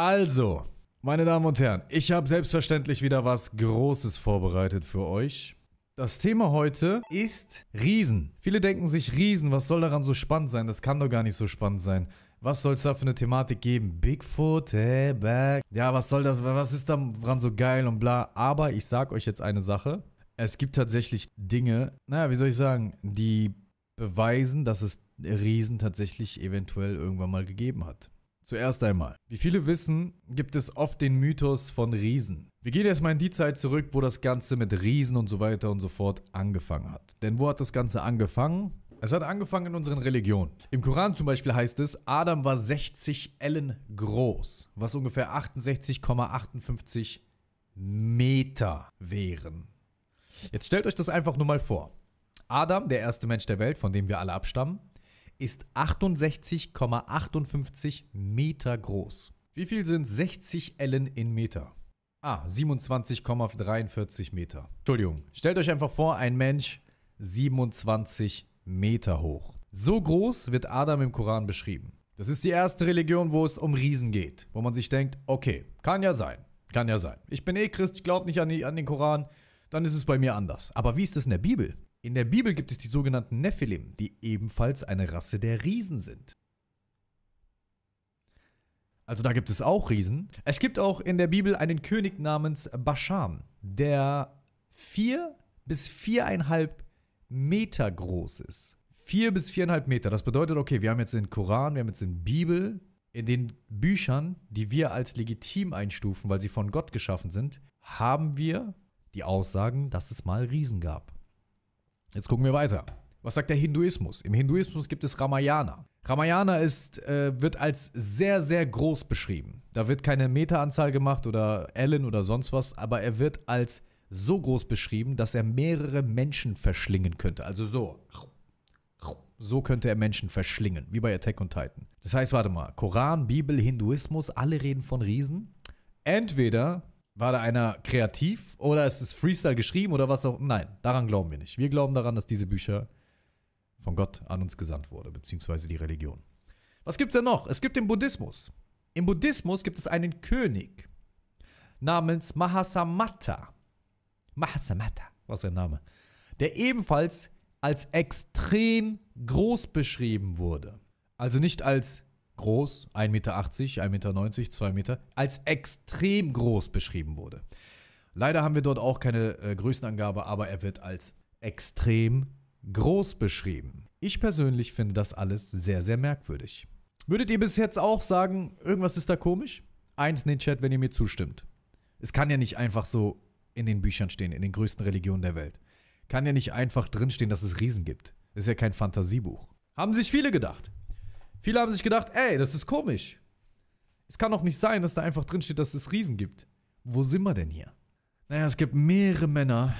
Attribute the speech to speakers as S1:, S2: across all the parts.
S1: Also, meine Damen und Herren, ich habe selbstverständlich wieder was Großes vorbereitet für euch. Das Thema heute ist Riesen. Viele denken sich, Riesen, was soll daran so spannend sein? Das kann doch gar nicht so spannend sein. Was soll es da für eine Thematik geben? Bigfoot, hey, back. Ja, was soll das, was ist daran so geil und bla. Aber ich sage euch jetzt eine Sache. Es gibt tatsächlich Dinge, naja, wie soll ich sagen, die beweisen, dass es Riesen tatsächlich eventuell irgendwann mal gegeben hat. Zuerst einmal. Wie viele wissen, gibt es oft den Mythos von Riesen. Wir gehen erstmal in die Zeit zurück, wo das Ganze mit Riesen und so weiter und so fort angefangen hat. Denn wo hat das Ganze angefangen? Es hat angefangen in unseren Religionen. Im Koran zum Beispiel heißt es, Adam war 60 Ellen groß, was ungefähr 68,58 Meter wären. Jetzt stellt euch das einfach nur mal vor. Adam, der erste Mensch der Welt, von dem wir alle abstammen, ist 68,58 Meter groß. Wie viel sind 60 Ellen in Meter? Ah, 27,43 Meter. Entschuldigung, stellt euch einfach vor, ein Mensch 27 Meter hoch. So groß wird Adam im Koran beschrieben. Das ist die erste Religion, wo es um Riesen geht, wo man sich denkt, okay, kann ja sein, kann ja sein. Ich bin eh Christ, ich glaube nicht an, die, an den Koran, dann ist es bei mir anders. Aber wie ist es in der Bibel? In der Bibel gibt es die sogenannten Nephilim, die ebenfalls eine Rasse der Riesen sind. Also da gibt es auch Riesen. Es gibt auch in der Bibel einen König namens Basham, der vier bis viereinhalb Meter groß ist. Vier bis viereinhalb Meter. Das bedeutet, okay, wir haben jetzt den Koran, wir haben jetzt die Bibel, in den Büchern, die wir als legitim einstufen, weil sie von Gott geschaffen sind, haben wir die Aussagen, dass es mal Riesen gab. Jetzt gucken wir weiter. Was sagt der Hinduismus? Im Hinduismus gibt es Ramayana. Ramayana ist, äh, wird als sehr, sehr groß beschrieben. Da wird keine Meteranzahl gemacht oder Ellen oder sonst was, aber er wird als so groß beschrieben, dass er mehrere Menschen verschlingen könnte. Also so. So könnte er Menschen verschlingen, wie bei Attack on Titan. Das heißt, warte mal, Koran, Bibel, Hinduismus, alle reden von Riesen. Entweder war da einer kreativ oder ist es Freestyle geschrieben oder was auch? Nein, daran glauben wir nicht. Wir glauben daran, dass diese Bücher von Gott an uns gesandt wurden, beziehungsweise die Religion. Was gibt es denn noch? Es gibt den Buddhismus. Im Buddhismus gibt es einen König namens Mahasamatha. Mahasamatha, was ist sein Name? Der ebenfalls als extrem groß beschrieben wurde. Also nicht als groß, 1,80 Meter, 1,90 Meter, 2 Meter, als extrem groß beschrieben wurde. Leider haben wir dort auch keine äh, Größenangabe, aber er wird als extrem groß beschrieben. Ich persönlich finde das alles sehr, sehr merkwürdig. Würdet ihr bis jetzt auch sagen, irgendwas ist da komisch? Eins in den Chat, wenn ihr mir zustimmt. Es kann ja nicht einfach so in den Büchern stehen, in den größten Religionen der Welt. Kann ja nicht einfach drinstehen, dass es Riesen gibt. Ist ja kein Fantasiebuch. Haben sich viele gedacht. Viele haben sich gedacht, ey, das ist komisch. Es kann doch nicht sein, dass da einfach drin steht, dass es Riesen gibt. Wo sind wir denn hier? Naja, es gibt mehrere Männer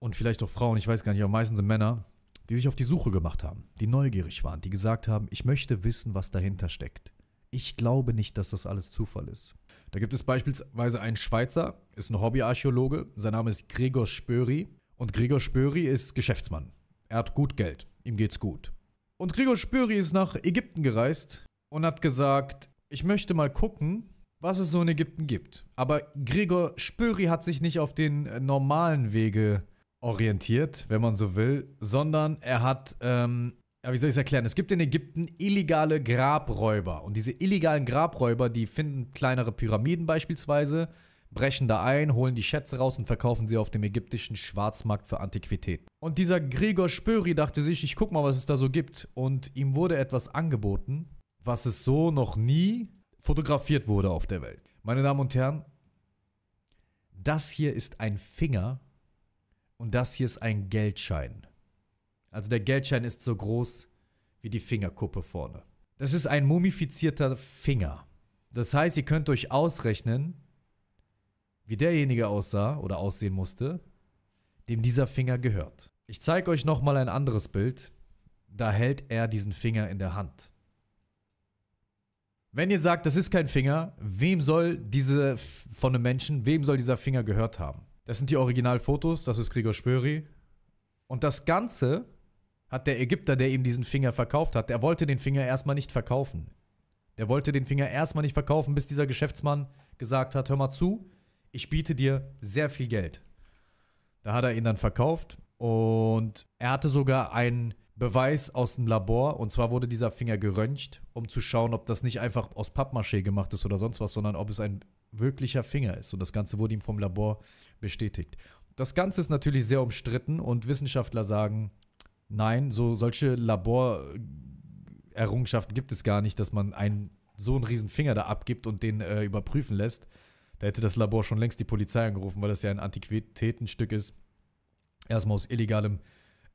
S1: und vielleicht auch Frauen, ich weiß gar nicht, aber meistens sind Männer, die sich auf die Suche gemacht haben, die neugierig waren, die gesagt haben, ich möchte wissen, was dahinter steckt. Ich glaube nicht, dass das alles Zufall ist. Da gibt es beispielsweise einen Schweizer, ist ein Hobbyarchäologe, sein Name ist Gregor Spöri und Gregor Spöri ist Geschäftsmann. Er hat gut Geld, ihm geht's gut. Und Gregor Spöri ist nach Ägypten gereist und hat gesagt, ich möchte mal gucken, was es so in Ägypten gibt. Aber Gregor Spöri hat sich nicht auf den äh, normalen Wege orientiert, wenn man so will, sondern er hat, ähm, ja, wie soll ich es erklären? Es gibt in Ägypten illegale Grabräuber. Und diese illegalen Grabräuber, die finden kleinere Pyramiden beispielsweise brechen da ein, holen die Schätze raus und verkaufen sie auf dem ägyptischen Schwarzmarkt für Antiquitäten. Und dieser Gregor Spöri dachte sich, ich guck mal, was es da so gibt. Und ihm wurde etwas angeboten, was es so noch nie fotografiert wurde auf der Welt. Meine Damen und Herren, das hier ist ein Finger und das hier ist ein Geldschein. Also der Geldschein ist so groß wie die Fingerkuppe vorne. Das ist ein mumifizierter Finger. Das heißt, ihr könnt euch ausrechnen, wie derjenige aussah oder aussehen musste, dem dieser Finger gehört. Ich zeige euch nochmal ein anderes Bild. Da hält er diesen Finger in der Hand. Wenn ihr sagt, das ist kein Finger, wem soll diese von einem Menschen, wem soll dieser Finger gehört haben? Das sind die Originalfotos, das ist Gregor Spöri. Und das Ganze hat der Ägypter, der ihm diesen Finger verkauft hat, der wollte den Finger erstmal nicht verkaufen. Der wollte den Finger erstmal nicht verkaufen, bis dieser Geschäftsmann gesagt hat, hör mal zu, ich biete dir sehr viel Geld. Da hat er ihn dann verkauft und er hatte sogar einen Beweis aus dem Labor. Und zwar wurde dieser Finger geröntgt, um zu schauen, ob das nicht einfach aus Pappmaché gemacht ist oder sonst was, sondern ob es ein wirklicher Finger ist. Und das Ganze wurde ihm vom Labor bestätigt. Das Ganze ist natürlich sehr umstritten und Wissenschaftler sagen, nein, so solche Laborerrungenschaften gibt es gar nicht, dass man einen so einen riesen Finger da abgibt und den äh, überprüfen lässt. Da hätte das Labor schon längst die Polizei angerufen, weil das ja ein Antiquitätenstück ist. Erstmal aus illegalem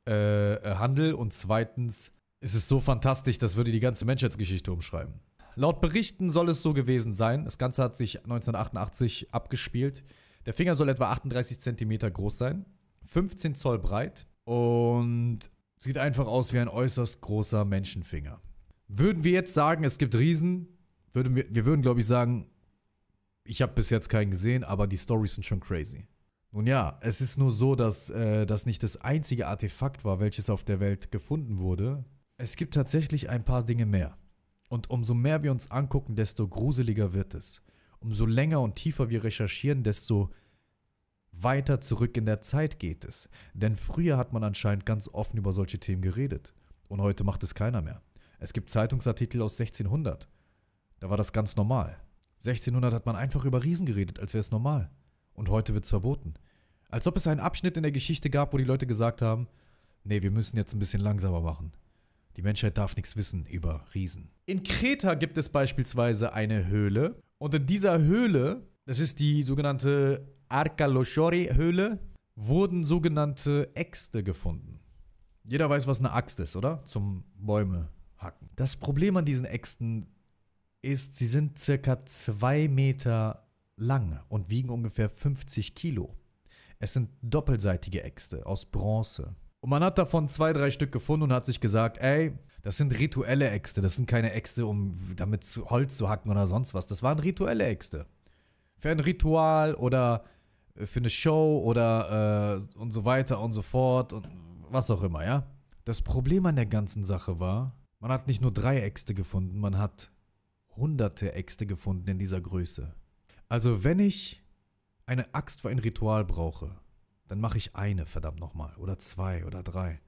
S1: äh, äh, Handel und zweitens ist es so fantastisch, das würde die ganze Menschheitsgeschichte umschreiben. Laut Berichten soll es so gewesen sein. Das Ganze hat sich 1988 abgespielt. Der Finger soll etwa 38 cm groß sein, 15 Zoll breit und sieht einfach aus wie ein äußerst großer Menschenfinger. Würden wir jetzt sagen, es gibt Riesen, würden wir, wir würden, glaube ich, sagen, ich habe bis jetzt keinen gesehen, aber die Stories sind schon crazy. Nun ja, es ist nur so, dass äh, das nicht das einzige Artefakt war, welches auf der Welt gefunden wurde. Es gibt tatsächlich ein paar Dinge mehr. Und umso mehr wir uns angucken, desto gruseliger wird es. Umso länger und tiefer wir recherchieren, desto weiter zurück in der Zeit geht es. Denn früher hat man anscheinend ganz offen über solche Themen geredet. Und heute macht es keiner mehr. Es gibt Zeitungsartikel aus 1600. Da war das ganz normal. 1600 hat man einfach über Riesen geredet, als wäre es normal. Und heute wird es verboten. Als ob es einen Abschnitt in der Geschichte gab, wo die Leute gesagt haben, nee, wir müssen jetzt ein bisschen langsamer machen. Die Menschheit darf nichts wissen über Riesen. In Kreta gibt es beispielsweise eine Höhle. Und in dieser Höhle, das ist die sogenannte Arkaloshori-Höhle, wurden sogenannte Äxte gefunden. Jeder weiß, was eine Axt ist, oder? Zum Bäume hacken. Das Problem an diesen Äxten ist, sie sind circa zwei Meter lang und wiegen ungefähr 50 Kilo. Es sind doppelseitige Äxte aus Bronze. Und man hat davon zwei, drei Stück gefunden und hat sich gesagt, ey, das sind rituelle Äxte, das sind keine Äxte, um damit zu Holz zu hacken oder sonst was. Das waren rituelle Äxte. Für ein Ritual oder äh, für eine Show oder äh, und so weiter und so fort und was auch immer, ja. Das Problem an der ganzen Sache war, man hat nicht nur drei Äxte gefunden, man hat hunderte Äxte gefunden in dieser Größe. Also wenn ich eine Axt für ein Ritual brauche, dann mache ich eine, verdammt nochmal, oder zwei oder drei.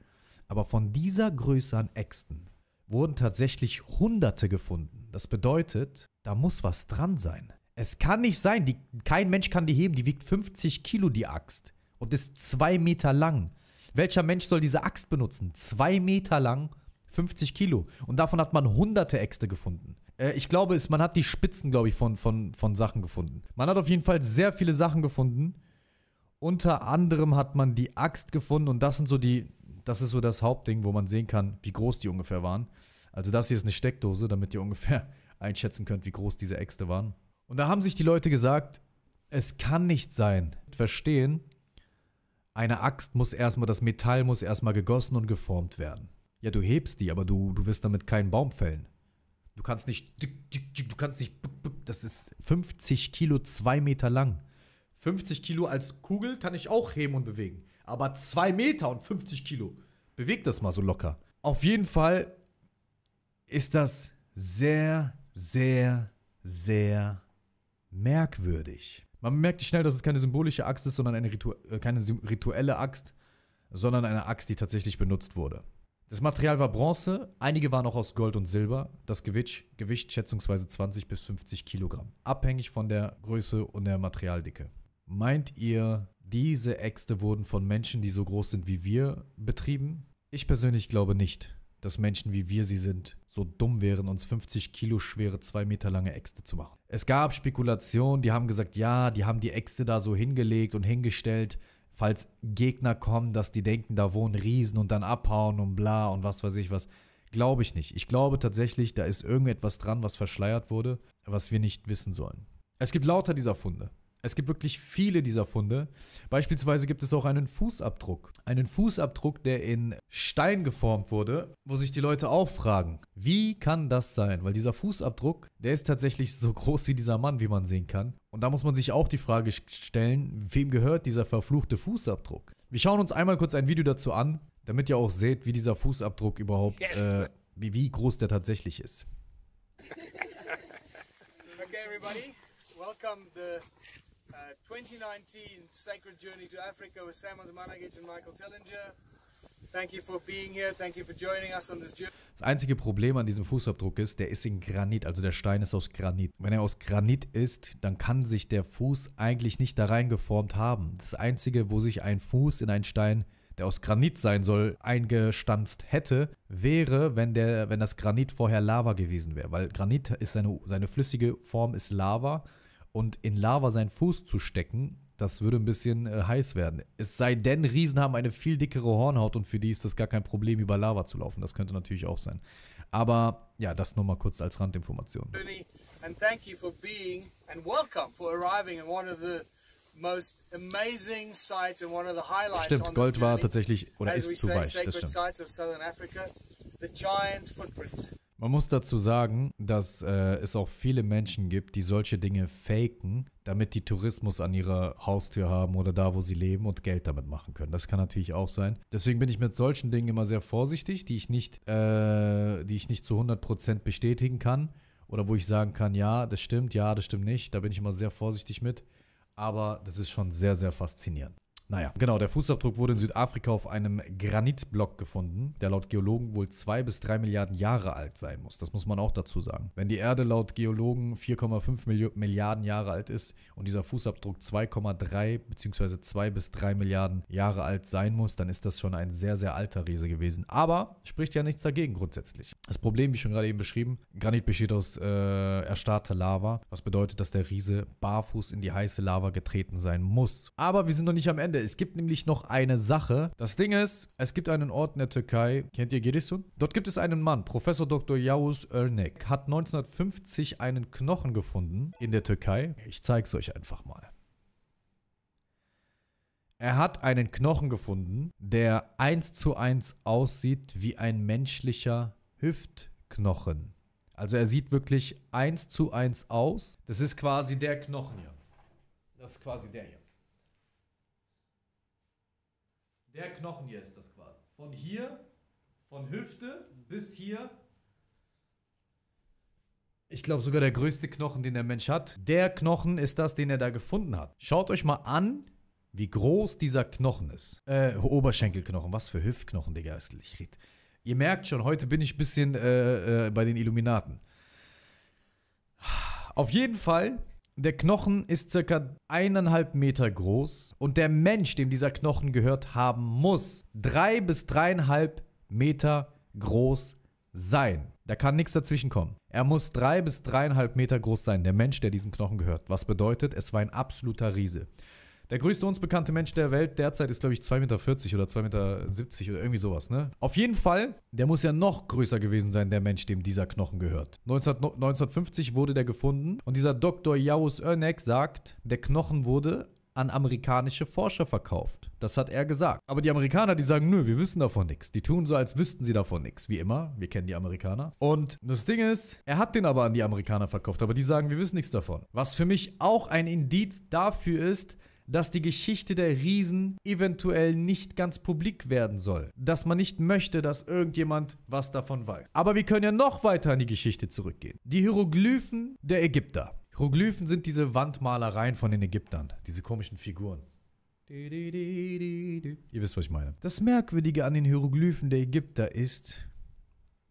S1: Aber von dieser Größe an Äxten wurden tatsächlich hunderte gefunden. Das bedeutet, da muss was dran sein. Es kann nicht sein, die, kein Mensch kann die heben, die wiegt 50 Kilo, die Axt. Und ist zwei Meter lang. Welcher Mensch soll diese Axt benutzen? Zwei Meter lang, 50 Kilo. Und davon hat man hunderte Äxte gefunden. Äh, ich glaube, es, man hat die Spitzen, glaube ich, von, von, von Sachen gefunden. Man hat auf jeden Fall sehr viele Sachen gefunden. Unter anderem hat man die Axt gefunden und das sind so die, das ist so das Hauptding, wo man sehen kann, wie groß die ungefähr waren. Also das hier ist eine Steckdose, damit ihr ungefähr einschätzen könnt, wie groß diese Äxte waren. Und da haben sich die Leute gesagt, es kann nicht sein. Verstehen, eine Axt muss erstmal, das Metall muss erstmal gegossen und geformt werden. Ja, du hebst die, aber du, du wirst damit keinen Baum fällen. Du kannst nicht, du kannst nicht, das ist 50 Kilo, zwei Meter lang. 50 Kilo als Kugel kann ich auch heben und bewegen. Aber zwei Meter und 50 Kilo, bewegt das mal so locker. Auf jeden Fall ist das sehr, sehr, sehr merkwürdig. Man merkt schnell, dass es keine symbolische Axt ist, sondern eine Ritu äh, keine rituelle Axt, sondern eine Axt, die tatsächlich benutzt wurde. Das Material war Bronze, einige waren auch aus Gold und Silber. Das Gewicht, Gewicht schätzungsweise 20 bis 50 Kilogramm, abhängig von der Größe und der Materialdicke. Meint ihr, diese Äxte wurden von Menschen, die so groß sind wie wir, betrieben? Ich persönlich glaube nicht, dass Menschen wie wir sie sind so dumm wären, uns 50 Kilo schwere, zwei Meter lange Äxte zu machen. Es gab Spekulationen, die haben gesagt, ja, die haben die Äxte da so hingelegt und hingestellt, falls Gegner kommen, dass die denken, da wohnen Riesen und dann abhauen und bla und was weiß ich was. Glaube ich nicht. Ich glaube tatsächlich, da ist irgendetwas dran, was verschleiert wurde, was wir nicht wissen sollen. Es gibt lauter dieser Funde. Es gibt wirklich viele dieser Funde. Beispielsweise gibt es auch einen Fußabdruck. Einen Fußabdruck, der in Stein geformt wurde, wo sich die Leute auch fragen, wie kann das sein? Weil dieser Fußabdruck, der ist tatsächlich so groß wie dieser Mann, wie man sehen kann. Und da muss man sich auch die Frage stellen, wem gehört dieser verfluchte Fußabdruck? Wir schauen uns einmal kurz ein Video dazu an, damit ihr auch seht, wie dieser Fußabdruck überhaupt, äh, wie, wie groß der tatsächlich ist. Okay, everybody, welcome the 2019 uh, Sacred Journey to Africa with Samuels Managic and Michael Tillinger. Thank you for being here. Thank you for joining us on this journey. Das einzige Problem an diesem Fußabdruck ist, der ist in Granit, also der Stein ist aus Granit. Wenn er aus Granit ist, dann kann sich der Fuß eigentlich nicht da reingeformt haben. Das einzige, wo sich ein Fuß in einen Stein, der aus Granit sein soll, eingestanzt hätte, wäre, wenn, der, wenn das Granit vorher Lava gewesen wäre. Weil Granit ist seine, seine flüssige Form, ist Lava und in Lava seinen Fuß zu stecken, das würde ein bisschen äh, heiß werden. Es sei denn, Riesen haben eine viel dickere Hornhaut und für die ist das gar kein Problem, über Lava zu laufen. Das könnte natürlich auch sein. Aber ja, das nur mal kurz als Randinformation. And thank you for being and welcome for arriving in one of the most amazing sites and one of the highlights. Stimmt, Gold war tatsächlich oder ist zu weich. Das stimmt. The giant footprint. Man muss dazu sagen, dass äh, es auch viele Menschen gibt, die solche Dinge faken, damit die Tourismus an ihrer Haustür haben oder da, wo sie leben und Geld damit machen können. Das kann natürlich auch sein. Deswegen bin ich mit solchen Dingen immer sehr vorsichtig, die ich nicht, äh, die ich nicht zu 100% bestätigen kann oder wo ich sagen kann, ja, das stimmt, ja, das stimmt nicht. Da bin ich immer sehr vorsichtig mit. Aber das ist schon sehr, sehr faszinierend. Naja, genau, der Fußabdruck wurde in Südafrika auf einem Granitblock gefunden, der laut Geologen wohl 2 bis 3 Milliarden Jahre alt sein muss. Das muss man auch dazu sagen. Wenn die Erde laut Geologen 4,5 Milliarden Jahre alt ist und dieser Fußabdruck 2,3 bzw. 2 bis 3 Milliarden Jahre alt sein muss, dann ist das schon ein sehr, sehr alter Riese gewesen. Aber spricht ja nichts dagegen grundsätzlich. Das Problem, wie schon gerade eben beschrieben, Granit besteht aus äh, erstarrter Lava, was bedeutet, dass der Riese barfuß in die heiße Lava getreten sein muss. Aber wir sind noch nicht am Ende Freunde, es gibt nämlich noch eine Sache. Das Ding ist, es gibt einen Ort in der Türkei, kennt ihr Giresun? Dort gibt es einen Mann, Professor Dr. Yavuz Örnek, hat 1950 einen Knochen gefunden in der Türkei. Ich zeig's euch einfach mal. Er hat einen Knochen gefunden, der eins zu eins aussieht wie ein menschlicher Hüftknochen. Also er sieht wirklich eins zu eins aus. Das ist quasi der Knochen hier. Das ist quasi der hier. Der Knochen hier ist das quasi. Von hier, von Hüfte bis hier. Ich glaube sogar der größte Knochen, den der Mensch hat. Der Knochen ist das, den er da gefunden hat. Schaut euch mal an, wie groß dieser Knochen ist. Äh, Oberschenkelknochen, was für Hüftknochen, Digga. Ich red. Ihr merkt schon, heute bin ich ein bisschen äh, äh, bei den Illuminaten. Auf jeden Fall der Knochen ist circa eineinhalb Meter groß und der Mensch, dem dieser Knochen gehört haben muss, drei bis dreieinhalb Meter groß sein. Da kann nichts dazwischen kommen. Er muss drei bis dreieinhalb Meter groß sein, der Mensch, der diesem Knochen gehört. Was bedeutet, es war ein absoluter Riese. Der größte uns bekannte Mensch der Welt derzeit ist, glaube ich, 2,40 Meter oder 2,70 Meter oder irgendwie sowas, ne? Auf jeden Fall, der muss ja noch größer gewesen sein, der Mensch, dem dieser Knochen gehört. 19, 1950 wurde der gefunden und dieser Dr. Jaus Örneck sagt, der Knochen wurde an amerikanische Forscher verkauft. Das hat er gesagt. Aber die Amerikaner, die sagen, nö, wir wissen davon nichts. Die tun so, als wüssten sie davon nichts. Wie immer, wir kennen die Amerikaner. Und das Ding ist, er hat den aber an die Amerikaner verkauft, aber die sagen, wir wissen nichts davon. Was für mich auch ein Indiz dafür ist, dass die Geschichte der Riesen eventuell nicht ganz publik werden soll. Dass man nicht möchte, dass irgendjemand was davon weiß. Aber wir können ja noch weiter in die Geschichte zurückgehen. Die Hieroglyphen der Ägypter. Hieroglyphen sind diese Wandmalereien von den Ägyptern, diese komischen Figuren. Ihr wisst, was ich meine. Das Merkwürdige an den Hieroglyphen der Ägypter ist,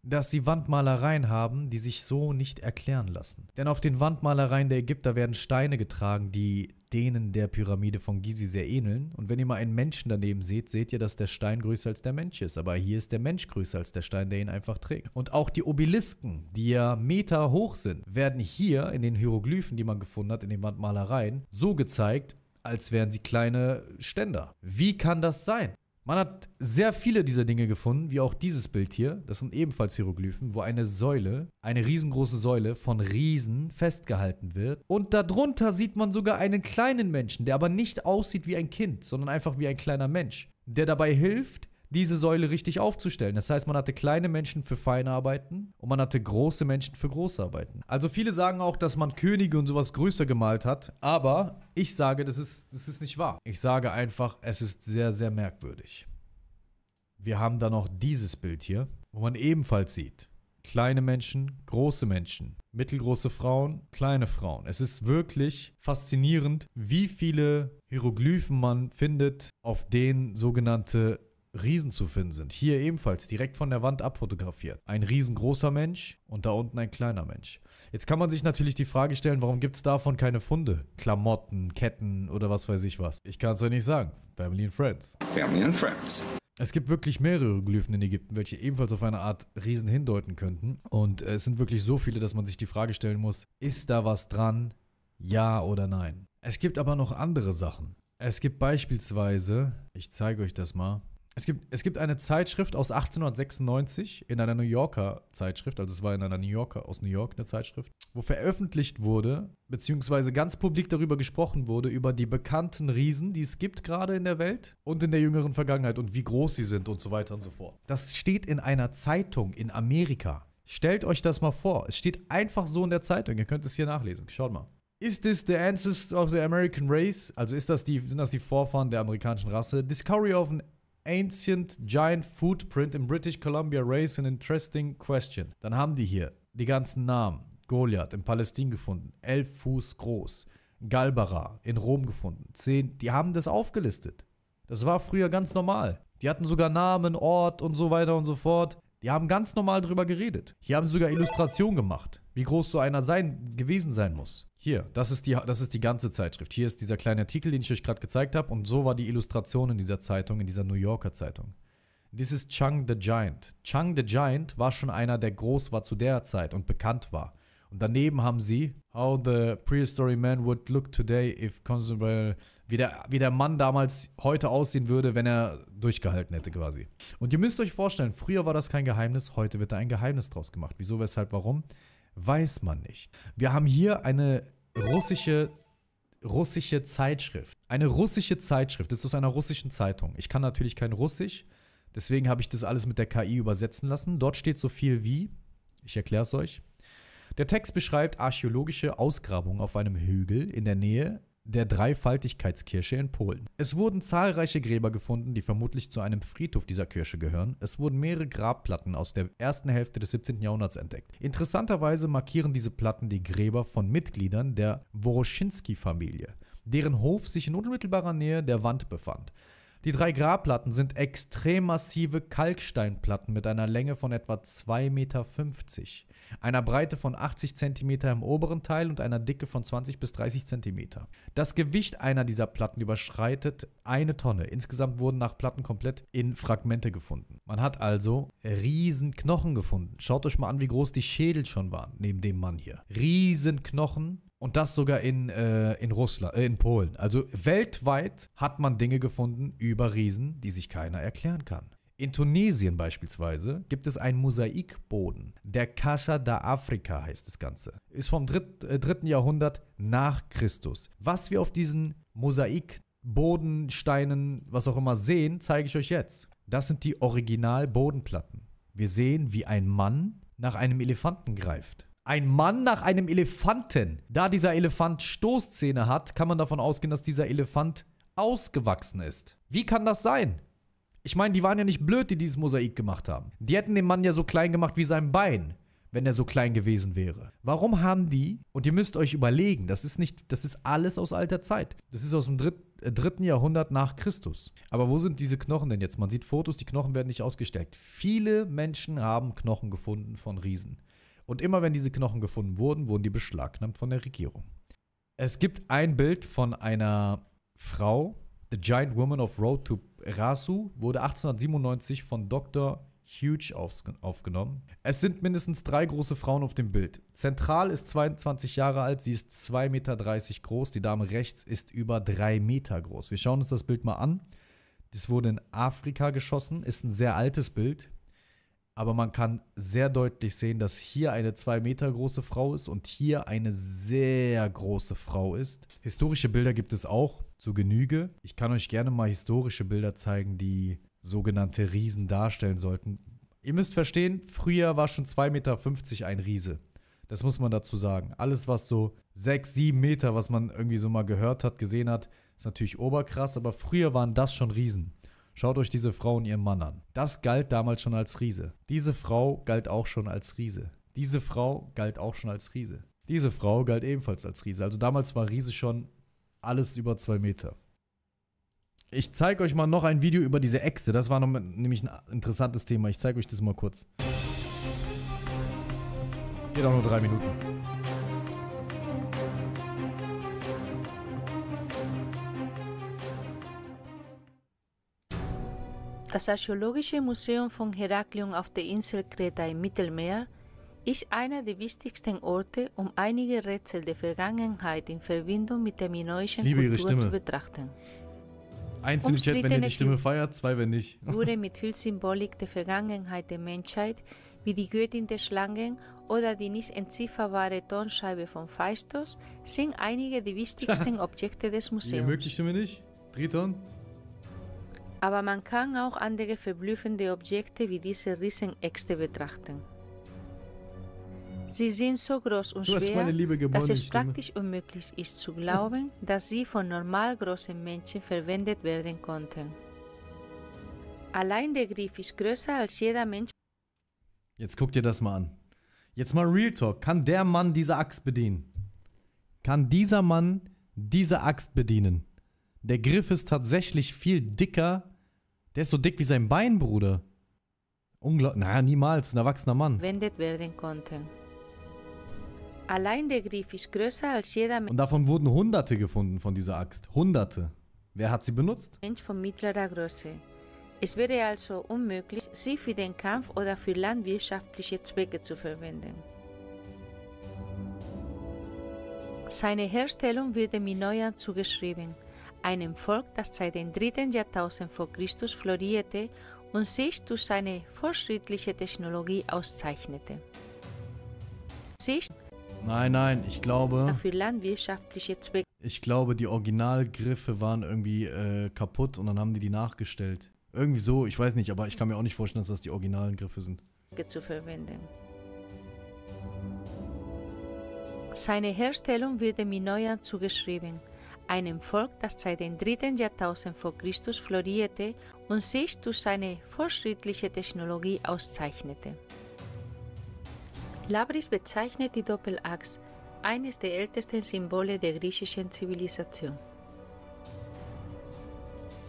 S1: dass sie Wandmalereien haben, die sich so nicht erklären lassen. Denn auf den Wandmalereien der Ägypter werden Steine getragen, die denen der Pyramide von Gizi sehr ähneln. Und wenn ihr mal einen Menschen daneben seht, seht ihr, dass der Stein größer als der Mensch ist. Aber hier ist der Mensch größer als der Stein, der ihn einfach trägt. Und auch die Obelisken, die ja Meter hoch sind, werden hier in den Hieroglyphen, die man gefunden hat, in den Wandmalereien, so gezeigt, als wären sie kleine Ständer. Wie kann das sein? Man hat sehr viele dieser Dinge gefunden, wie auch dieses Bild hier. Das sind ebenfalls Hieroglyphen, wo eine Säule, eine riesengroße Säule von Riesen festgehalten wird. Und darunter sieht man sogar einen kleinen Menschen, der aber nicht aussieht wie ein Kind, sondern einfach wie ein kleiner Mensch, der dabei hilft, diese Säule richtig aufzustellen. Das heißt, man hatte kleine Menschen für Feinarbeiten und man hatte große Menschen für Großarbeiten. Also viele sagen auch, dass man Könige und sowas größer gemalt hat, aber ich sage, das ist, das ist nicht wahr. Ich sage einfach, es ist sehr, sehr merkwürdig. Wir haben dann noch dieses Bild hier, wo man ebenfalls sieht, kleine Menschen, große Menschen, mittelgroße Frauen, kleine Frauen. Es ist wirklich faszinierend, wie viele Hieroglyphen man findet, auf denen sogenannte Riesen zu finden sind. Hier ebenfalls direkt von der Wand abfotografiert. Ein riesengroßer Mensch und da unten ein kleiner Mensch. Jetzt kann man sich natürlich die Frage stellen, warum gibt es davon keine Funde? Klamotten, Ketten oder was weiß ich was. Ich kann es ja nicht sagen. Family and Friends. Family and Friends. Es gibt wirklich mehrere Glyphen in Ägypten, welche ebenfalls auf eine Art Riesen hindeuten könnten. Und es sind wirklich so viele, dass man sich die Frage stellen muss, ist da was dran? Ja oder nein? Es gibt aber noch andere Sachen. Es gibt beispielsweise, ich zeige euch das mal, es gibt, es gibt eine Zeitschrift aus 1896 in einer New Yorker Zeitschrift, also es war in einer New Yorker, aus New York eine Zeitschrift, wo veröffentlicht wurde, beziehungsweise ganz publik darüber gesprochen wurde, über die bekannten Riesen, die es gibt gerade in der Welt und in der jüngeren Vergangenheit und wie groß sie sind und so weiter und so fort. Das steht in einer Zeitung in Amerika. Stellt euch das mal vor. Es steht einfach so in der Zeitung. Ihr könnt es hier nachlesen. Schaut mal. Is this the ancestor of the American race? Also ist das die, sind das die Vorfahren der amerikanischen Rasse? Discovery of an Ancient Giant Footprint in British Columbia raised an interesting question. Dann haben die hier die ganzen Namen. Goliath in Palästin gefunden, elf Fuß groß. Galbara in Rom gefunden, zehn. Die haben das aufgelistet. Das war früher ganz normal. Die hatten sogar Namen, Ort und so weiter und so fort. Die haben ganz normal drüber geredet. Hier haben sie sogar Illustrationen gemacht, wie groß so einer sein, gewesen sein muss. Hier, das ist, die, das ist die ganze Zeitschrift. Hier ist dieser kleine Artikel, den ich euch gerade gezeigt habe. Und so war die Illustration in dieser Zeitung, in dieser New Yorker Zeitung. This is Chung the Giant. Chung the Giant war schon einer, der groß war zu der Zeit und bekannt war. Und daneben haben sie How the Prehistory Man would look today if Constable. Wie der, wie der Mann damals heute aussehen würde, wenn er durchgehalten hätte, quasi. Und ihr müsst euch vorstellen, früher war das kein Geheimnis, heute wird da ein Geheimnis draus gemacht. Wieso, weshalb, warum? Weiß man nicht. Wir haben hier eine russische russische Zeitschrift. Eine russische Zeitschrift. Das ist aus einer russischen Zeitung. Ich kann natürlich kein Russisch. Deswegen habe ich das alles mit der KI übersetzen lassen. Dort steht so viel wie, ich erkläre es euch. Der Text beschreibt archäologische Ausgrabungen auf einem Hügel in der Nähe der Dreifaltigkeitskirche in Polen. Es wurden zahlreiche Gräber gefunden, die vermutlich zu einem Friedhof dieser Kirche gehören. Es wurden mehrere Grabplatten aus der ersten Hälfte des 17. Jahrhunderts entdeckt. Interessanterweise markieren diese Platten die Gräber von Mitgliedern der Woroschinski-Familie, deren Hof sich in unmittelbarer Nähe der Wand befand. Die drei Grabplatten sind extrem massive Kalksteinplatten mit einer Länge von etwa 2,50 Meter, einer Breite von 80 cm im oberen Teil und einer Dicke von 20 bis 30 cm. Das Gewicht einer dieser Platten überschreitet eine Tonne. Insgesamt wurden nach Platten komplett in Fragmente gefunden. Man hat also riesen Knochen gefunden. Schaut euch mal an, wie groß die Schädel schon waren, neben dem Mann hier. Riesenknochen und das sogar in, äh, in Russland, äh, in Polen. Also weltweit hat man Dinge gefunden über Riesen, die sich keiner erklären kann. In Tunesien beispielsweise gibt es einen Mosaikboden. Der Casa da Africa heißt das Ganze. Ist vom dritt, äh, 3. Jahrhundert nach Christus. Was wir auf diesen Mosaikboden, Steinen, was auch immer sehen, zeige ich euch jetzt. Das sind die Originalbodenplatten. Wir sehen, wie ein Mann nach einem Elefanten greift. Ein Mann nach einem Elefanten. Da dieser Elefant Stoßzähne hat, kann man davon ausgehen, dass dieser Elefant ausgewachsen ist. Wie kann das sein? Ich meine, die waren ja nicht blöd, die dieses Mosaik gemacht haben. Die hätten den Mann ja so klein gemacht wie sein Bein, wenn er so klein gewesen wäre. Warum haben die, und ihr müsst euch überlegen, das ist nicht, das ist alles aus alter Zeit. Das ist aus dem dritten äh, dritten Jahrhundert nach Christus. Aber wo sind diese Knochen denn jetzt? Man sieht Fotos, die Knochen werden nicht ausgesteckt. Viele Menschen haben Knochen gefunden von Riesen. Und immer wenn diese Knochen gefunden wurden, wurden die beschlagnahmt von der Regierung. Es gibt ein Bild von einer Frau, The Giant Woman of Road to Rasu, wurde 1897 von Dr. Huge aufgenommen. Es sind mindestens drei große Frauen auf dem Bild. Zentral ist 22 Jahre alt, sie ist 2,30 Meter groß, die Dame rechts ist über 3 Meter groß. Wir schauen uns das Bild mal an. Das wurde in Afrika geschossen, ist ein sehr altes Bild aber man kann sehr deutlich sehen, dass hier eine 2 Meter große Frau ist und hier eine sehr große Frau ist. Historische Bilder gibt es auch zu Genüge. Ich kann euch gerne mal historische Bilder zeigen, die sogenannte Riesen darstellen sollten. Ihr müsst verstehen, früher war schon 2,50 Meter ein Riese. Das muss man dazu sagen. Alles, was so 6, 7 Meter, was man irgendwie so mal gehört hat, gesehen hat, ist natürlich oberkrass, aber früher waren das schon Riesen. Schaut euch diese Frau und ihren Mann an. Das galt damals schon als Riese. Diese Frau galt auch schon als Riese. Diese Frau galt auch schon als Riese. Diese Frau galt ebenfalls als Riese. Also damals war Riese schon alles über zwei Meter. Ich zeige euch mal noch ein Video über diese Echse. Das war noch, nämlich ein interessantes Thema. Ich zeige euch das mal kurz. Geht auch nur drei Minuten.
S2: Das Archäologische Museum von Heraklion auf der Insel Kreta im Mittelmeer ist einer der wichtigsten Orte, um einige Rätsel der Vergangenheit in Verbindung mit der minoischen Kultur zu betrachten.
S1: Eins im Chat, wenn ihr die Stimme feiert, zwei, wenn nicht. Wurde
S2: mit viel Symbolik der Vergangenheit der Menschheit, wie die Göttin der Schlangen oder die nicht entzifferbare Tonscheibe von Phaistos, sind einige der wichtigsten Objekte des Museums. Ihr mögt die
S1: Stimme nicht? Triton?
S2: aber man kann auch andere verblüffende Objekte wie diese Riesenäxte betrachten. Sie sind so groß und schwer, dass es ne? praktisch unmöglich ist zu glauben, dass sie von normal großen Menschen verwendet werden konnten. Allein der Griff ist größer als jeder Mensch.
S1: Jetzt guck dir das mal an. Jetzt mal Real Talk. Kann der Mann diese Axt bedienen? Kann dieser Mann diese Axt bedienen? Der Griff ist tatsächlich viel dicker der ist so dick wie sein Bein, Bruder. Unglaublich. Naja, niemals. Ein erwachsener Mann.
S2: Wendet werden konnten. Allein der Griff ist größer als jeder Mensch. Und
S1: davon wurden Hunderte gefunden von dieser Axt. Hunderte. Wer hat sie benutzt?
S2: Mensch von mittlerer Größe. Es wäre also unmöglich, sie für den Kampf oder für landwirtschaftliche Zwecke zu verwenden. Seine Herstellung wird dem Minoyan zugeschrieben einem Volk, das seit dem dritten Jahrtausend vor Christus florierte und sich durch seine fortschrittliche Technologie auszeichnete. Sich
S1: nein, nein, ich glaube.
S2: Für landwirtschaftliche Zwecke.
S1: Ich glaube, die Originalgriffe waren irgendwie äh, kaputt und dann haben die die nachgestellt. Irgendwie so, ich weiß nicht, aber ich kann mir auch nicht vorstellen, dass das die originalen Griffe sind.
S2: Zu verwenden. Seine Herstellung wird dem Minoyan zugeschrieben einem Volk, das seit dem dritten Jahrtausend vor Christus florierte und sich durch seine fortschrittliche Technologie auszeichnete. Labris bezeichnet die Doppelachs, eines der ältesten Symbole der griechischen Zivilisation.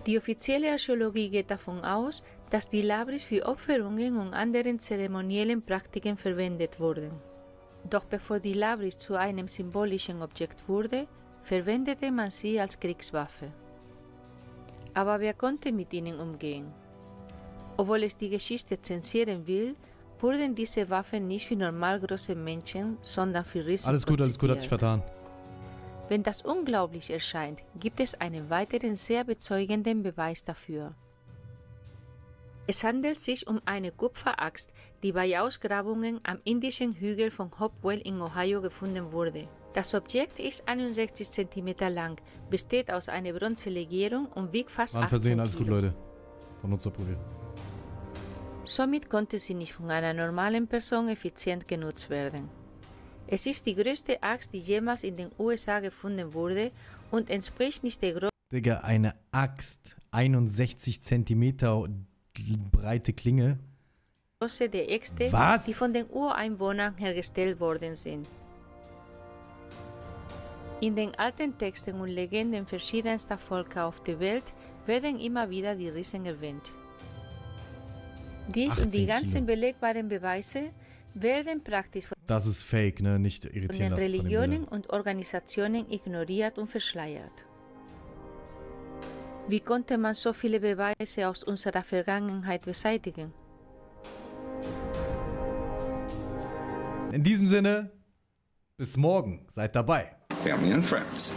S2: Die offizielle Archäologie geht davon aus, dass die Labris für Opferungen und anderen zeremoniellen Praktiken verwendet wurden. Doch bevor die Labris zu einem symbolischen Objekt wurde, verwendete man sie als Kriegswaffe. Aber wer konnte mit ihnen umgehen? Obwohl es die Geschichte zensieren will, wurden diese Waffen nicht für normal große Menschen, sondern für Riesen. Alles gut, alles gut, hat sich vertan. Wenn das unglaublich erscheint, gibt es einen weiteren sehr bezeugenden Beweis dafür. Es handelt sich um eine Kupferaxt, die bei Ausgrabungen am indischen Hügel von Hopwell in Ohio gefunden wurde. Das Objekt ist 61 cm lang, besteht aus einer Bronzelegierung und wiegt fast War Versehen, alles gut,
S1: Leute. Benutzer probiert.
S2: Somit konnte sie nicht von einer normalen Person effizient genutzt werden. Es ist die größte Axt, die jemals in den USA gefunden wurde und entspricht nicht der Größe.
S1: Digga, eine Axt, 61 cm breite Klinge.
S2: Was? die von den Ureinwohnern hergestellt worden sind. In den alten Texten und Legenden verschiedenster Völker auf der Welt werden immer wieder die Riesen erwähnt. Dies und die ganzen belegbaren Beweise werden praktisch von das
S1: ist fake, ne? Nicht irritieren von den Religionen
S2: und Organisationen ignoriert und verschleiert. Wie konnte man so viele Beweise aus unserer Vergangenheit beseitigen?
S1: In diesem Sinne, bis morgen, seid dabei.
S2: family and friends.